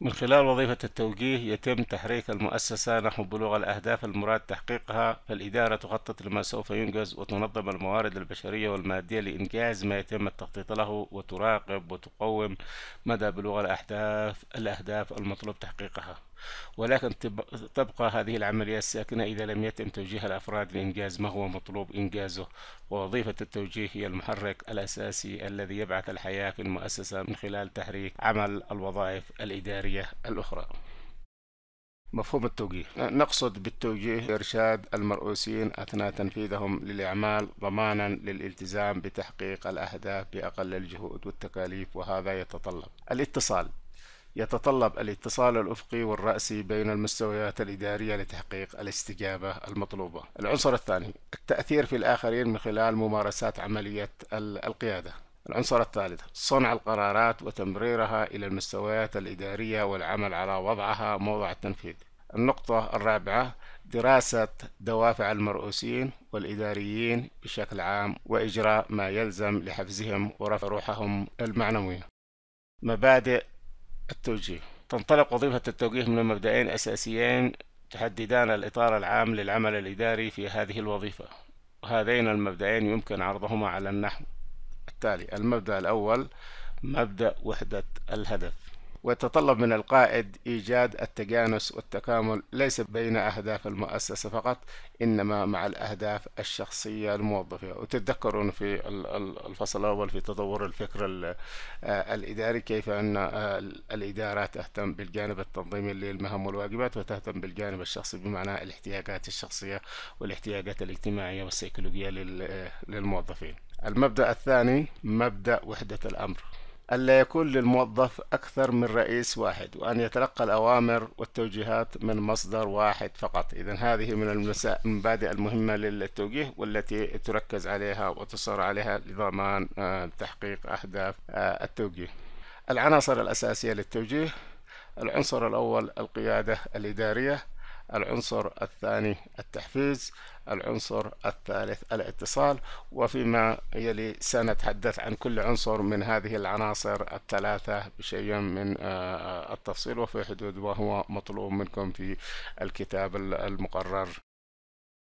من خلال وظيفة التوجيه يتم تحريك المؤسسة نحو بلوغ الأهداف المراد تحقيقها فالإدارة تخطط لما سوف ينجز وتنظم الموارد البشرية والمادية لإنجاز ما يتم التخطيط له وتراقب وتقوم مدى بلوغ الأهداف الأهداف المطلوب تحقيقها ولكن تبقى هذه العملية الساكنة إذا لم يتم توجيه الأفراد لإنجاز ما هو مطلوب إنجازه ووظيفة التوجيه هي المحرك الأساسي الذي يبعث الحياة في المؤسسة من خلال تحريك عمل الوظائف الإدارية الأخرى مفهوم التوجيه نقصد بالتوجيه إرشاد المرؤوسين أثناء تنفيذهم للأعمال ضمانا للالتزام بتحقيق الأهداف بأقل الجهود والتكاليف وهذا يتطلب الاتصال يتطلب الاتصال الأفقي والرأسي بين المستويات الإدارية لتحقيق الاستجابة المطلوبة. العنصر الثاني التأثير في الآخرين من خلال ممارسات عملية القيادة. العنصر الثالث صنع القرارات وتمريرها إلى المستويات الإدارية والعمل على وضعها موضع التنفيذ. النقطة الرابعة دراسة دوافع المرؤوسين والإداريين بشكل عام وإجراء ما يلزم لحفزهم ورفع روحهم المعنوية. مبادئ التوجيه تنطلق وظيفة التوجيه من مبدئين أساسيين تحددان الإطار العام للعمل الإداري في هذه الوظيفة وهذين المبدئين يمكن عرضهما على النحو التالي المبدأ الأول مبدأ وحدة الهدف ويتطلب من القائد إيجاد التجانس والتكامل ليس بين أهداف المؤسسة فقط إنما مع الأهداف الشخصية الموظفة وتتذكرون في الفصل الأول في تطور الفكر آه، الإداري كيف أن آه، الإدارة تهتم بالجانب التنظيمي للمهام والواجبات وتهتم بالجانب الشخصي بمعنى الاحتياجات الشخصية والاحتياجات الاجتماعية والسيكولوجية آه، للموظفين المبدأ الثاني مبدأ وحدة الأمر ألا يكون للموظف أكثر من رئيس واحد وأن يتلقى الأوامر والتوجيهات من مصدر واحد فقط إذا هذه من المبادئ المهمة للتوجيه والتي تركز عليها وتصر عليها لضمان آه، تحقيق أهداف آه، التوجيه العناصر الأساسية للتوجيه العنصر الأول القيادة الإدارية العنصر الثاني التحفيز العنصر الثالث الاتصال وفيما يلي سنتحدث عن كل عنصر من هذه العناصر الثلاثة بشيء من آه، آه، التفصيل وفي حدود وهو مطلوب منكم في الكتاب المقرر